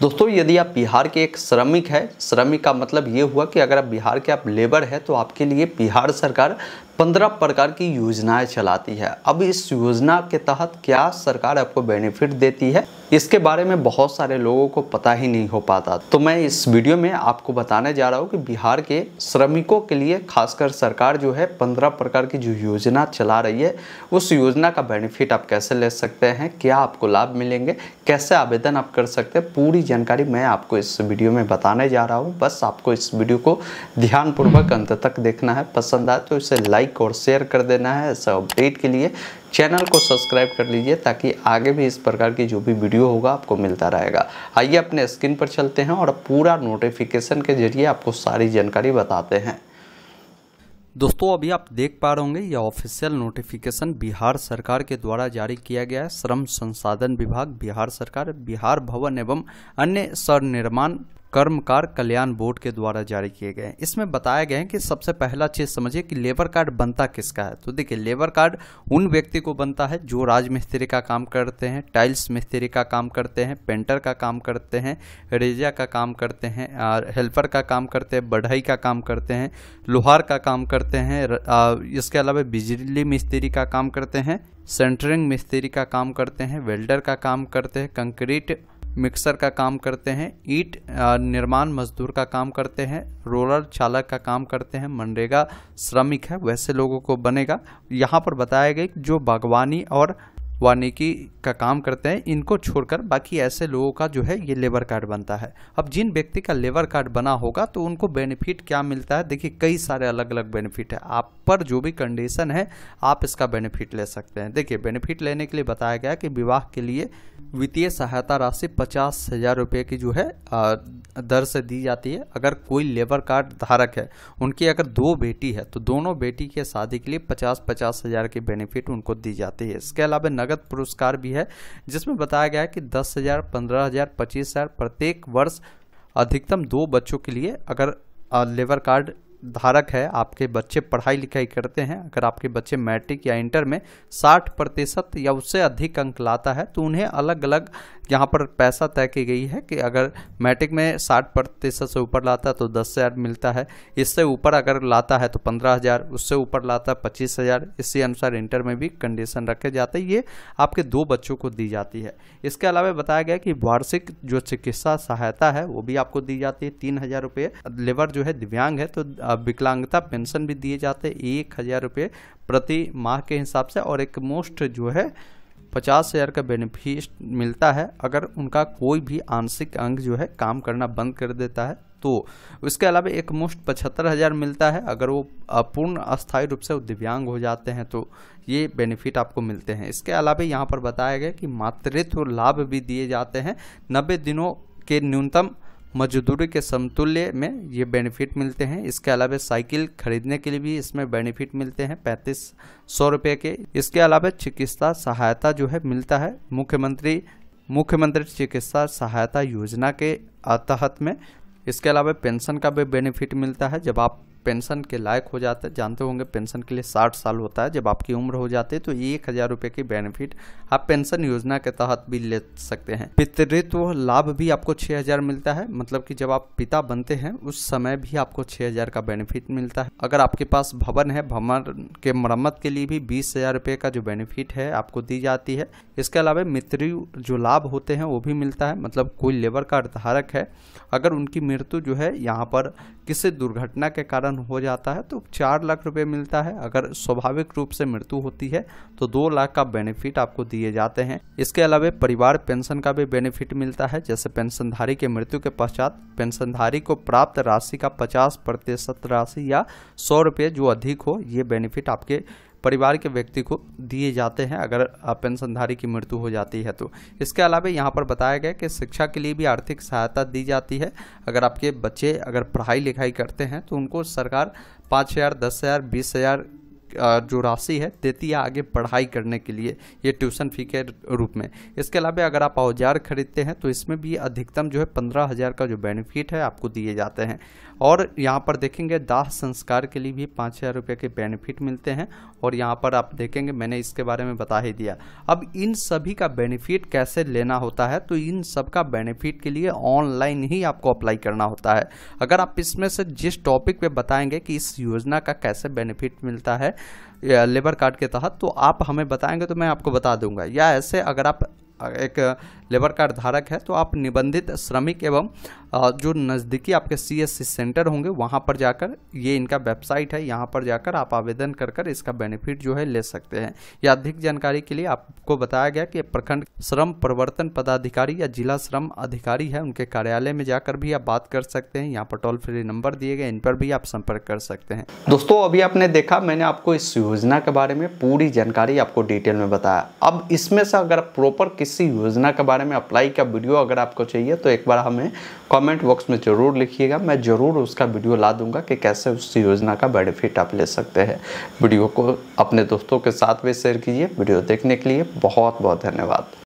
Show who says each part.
Speaker 1: दोस्तों यदि आप बिहार के एक श्रमिक है श्रमिक का मतलब ये हुआ कि अगर आप बिहार के आप लेबर है तो आपके लिए बिहार सरकार पंद्रह प्रकार की योजनाएं चलाती है अब इस योजना के तहत क्या सरकार आपको बेनिफिट देती है इसके बारे में बहुत सारे लोगों को पता ही नहीं हो पाता तो मैं इस वीडियो में आपको बताने जा रहा हूँ कि बिहार के श्रमिकों के लिए खासकर सरकार जो है पंद्रह प्रकार की जो योजना चला रही है उस योजना का बेनिफिट आप कैसे ले सकते हैं क्या आपको लाभ मिलेंगे कैसे आवेदन आप कर सकते हैं पूरी जानकारी मैं आपको इस वीडियो में बताने जा रहा हूँ बस आपको इस वीडियो को ध्यानपूर्वक अंत तक देखना है पसंद आए तो इसे लाइक लाइक और शेयर कर देना है ऐसा अपडेट के लिए चैनल को सब्सक्राइब कर लीजिए ताकि आगे भी इस प्रकार की जो भी वीडियो होगा आपको मिलता रहेगा आइए अपने स्क्रीन पर चलते हैं और पूरा नोटिफिकेशन के जरिए आपको सारी जानकारी बताते हैं दोस्तों अभी आप देख पा रहे होंगे यह ऑफिशियल नोटिफिकेशन बिहार सरकार के द्वारा जारी किया गया है श्रम संसाधन विभाग बिहार सरकार बिहार भवन एवं अन्य सरनिर्माण कर्मकार कल्याण बोर्ड के द्वारा जारी किए गए हैं इसमें बताया गया है कि सबसे पहला चीज़ समझिए कि लेबर कार्ड बनता किसका है तो देखिए लेबर कार्ड उन व्यक्ति को बनता है जो राजमिस्त्री का काम करते हैं टाइल्स मिस्त्री का काम करते हैं पेंटर का काम करते हैं रेजिया का काम करते हैं हेल्पर का काम करते हैं बढ़ई का काम करते हैं लोहार का काम करते हैं इसके अलावा बिजली मिस्त्री का काम करते हैं सेंटरिंग मिस्त्री का काम करते हैं वेल्डर का काम करते हैं कंक्रीट मिक्सर का काम करते हैं ईट निर्माण मजदूर का काम करते हैं रोलर चालक का काम करते हैं मनरेगा श्रमिक है वैसे लोगों को बनेगा यहाँ पर बताया गया कि जो बागवानी और वानिकी का काम करते हैं इनको छोड़कर बाकी ऐसे लोगों का जो है ये लेबर कार्ड बनता है अब जिन व्यक्ति का लेबर कार्ड बना होगा तो उनको बेनिफिट क्या मिलता है देखिए कई सारे अलग अलग बेनिफिट है आप पर जो भी कंडीशन है आप इसका बेनिफिट ले सकते हैं देखिए बेनिफिट लेने के लिए बताया गया कि विवाह के लिए वित्तीय सहायता राशि पचास हज़ार रुपये की जो है दर से दी जाती है अगर कोई लेबर कार्ड धारक है उनकी अगर दो बेटी है तो दोनों बेटी के शादी के लिए पचास पचास हज़ार की बेनिफिट उनको दी जाती है इसके अलावा नगद नगद पुरस्कार भी है जिसमें बताया गया है कि दस हज़ार पंद्रह हज़ार पच्चीस हज़ार प्रत्येक वर्ष अधिकतम दो बच्चों के लिए अगर लेबर कार्ड धारक है आपके बच्चे पढ़ाई लिखाई करते हैं अगर आपके बच्चे मैट्रिक या इंटर में 60 प्रतिशत या उससे अधिक अंक लाता है तो उन्हें अलग अलग यहाँ पर पैसा तय की गई है कि अगर मैट्रिक में साठ प्रतिशत से ऊपर लाता है तो दस हज़ार मिलता है इससे ऊपर अगर लाता है तो पंद्रह हज़ार उससे ऊपर लाता है पच्चीस हज़ार इसी अनुसार इंटर में भी कंडीशन रखे जाते हैं ये आपके दो बच्चों को दी जाती है इसके अलावा बताया गया कि वार्षिक जो चिकित्सा सहायता है वो भी आपको दी जाती है तीन हज़ार रुपये लेबर जो है दिव्यांग है तो विकलांगता पेंशन भी दिए जाते हैं एक हज़ार रुपये प्रति माह के हिसाब से और एक मोस्ट जो है पचास हज़ार का बेनिफिट मिलता है अगर उनका कोई भी आंशिक अंग जो है काम करना बंद कर देता है तो उसके अलावा एक मुश्त पचहत्तर हज़ार मिलता है अगर वो पूर्ण अस्थायी रूप से दिव्यांग हो जाते हैं तो ये बेनिफिट आपको मिलते हैं इसके अलावा यहाँ पर बताया गया कि मातृत्व लाभ भी दिए जाते हैं नब्बे दिनों के न्यूनतम मजदूरी के समतुल्य में ये बेनिफिट मिलते हैं इसके अलावा साइकिल खरीदने के लिए भी इसमें बेनिफिट मिलते हैं पैंतीस सौ रुपये के इसके अलावा चिकित्सा सहायता जो है मिलता है मुख्यमंत्री मुख्यमंत्री चिकित्सा सहायता योजना के तहत में इसके अलावा पेंशन का भी बेनिफिट मिलता है जब आप पेंशन के लायक हो जाते हैं जानते होंगे पेंशन के लिए साठ साल होता है जब आपकी उम्र हो जाती है तो एक हज़ार रुपये की बेनिफिट आप पेंशन योजना के तहत भी ले सकते हैं पितृत्व लाभ भी आपको छः हज़ार मिलता है मतलब कि जब आप पिता बनते हैं उस समय भी आपको छः हज़ार का बेनिफिट मिलता है अगर आपके पास भवन है भवन के मरम्मत के लिए भी बीस हज़ार रुपये का जो बेनिफिट है आपको दी जाती है इसके अलावा मित्र जो लाभ होते हैं वो भी मिलता है मतलब कोई लेबर का धारक है अगर उनकी मृत्यु जो है यहाँ पर किसी दुर्घटना के कारण हो जाता है तो चार लाख रुपए मिलता है अगर स्वाभाविक रूप से मृत्यु होती है तो दो लाख का बेनिफिट आपको दिए जाते हैं इसके अलावा परिवार पेंशन का भी बेनिफिट मिलता है जैसे पेंशनधारी के मृत्यु के पश्चात पेंशनधारी को प्राप्त राशि का पचास प्रतिशत राशि या सौ रुपये जो अधिक हो ये बेनिफिट आपके परिवार के व्यक्ति को दिए जाते हैं अगर पेंशनधारी की मृत्यु हो जाती है तो इसके अलावा यहाँ पर बताया गया कि शिक्षा के लिए भी आर्थिक सहायता दी जाती है अगर आपके बच्चे अगर पढ़ाई लिखाई करते हैं तो उनको सरकार पाँच हज़ार दस हज़ार बीस हज़ार जो राशि है देती है आगे पढ़ाई करने के लिए ये ट्यूशन फी के रूप में इसके अलावा अगर आप औजार खरीदते हैं तो इसमें भी अधिकतम जो है पंद्रह हज़ार का जो बेनिफिट है आपको दिए जाते हैं और यहाँ पर देखेंगे दाह संस्कार के लिए भी पाँच हज़ार रुपये के बेनिफिट मिलते हैं और यहाँ पर आप देखेंगे मैंने इसके बारे में बता ही दिया अब इन सभी का बेनिफिट कैसे लेना होता है तो इन सब का बेनिफिट के लिए ऑनलाइन ही आपको अप्लाई करना होता है अगर आप इसमें से जिस टॉपिक पे बताएंगे कि इस योजना का कैसे बेनिफिट मिलता है लेबर कार्ड के तहत तो आप हमें बताएंगे तो मैं आपको बता दूंगा या ऐसे अगर आप एक लेबर कार्ड धारक है तो आप निबंधित श्रमिक एवं जो नज़दीकी आपके सीएससी सेंटर होंगे वहाँ पर जाकर ये इनका वेबसाइट है यहाँ पर जाकर आप आवेदन कर कर इसका बेनिफिट जो है ले सकते हैं या अधिक जानकारी के लिए आपको बताया गया कि प्रखंड श्रम प्रवर्तन पदाधिकारी या जिला श्रम अधिकारी है उनके कार्यालय में जाकर भी आप बात कर सकते हैं यहाँ पर टोल फ्री नंबर दिए गए इन पर भी आप संपर्क कर सकते हैं दोस्तों अभी आपने देखा मैंने आपको इस योजना के बारे में पूरी जानकारी आपको डिटेल में बताया अब इसमें से अगर प्रॉपर किस इसी योजना के बारे में अप्लाई का वीडियो अगर आपको चाहिए तो एक बार हमें कमेंट बॉक्स में ज़रूर लिखिएगा मैं ज़रूर उसका वीडियो ला दूंगा कि कैसे उस योजना का बेनिफिट आप ले सकते हैं वीडियो को अपने दोस्तों के साथ भी शेयर कीजिए वीडियो देखने के लिए बहुत बहुत धन्यवाद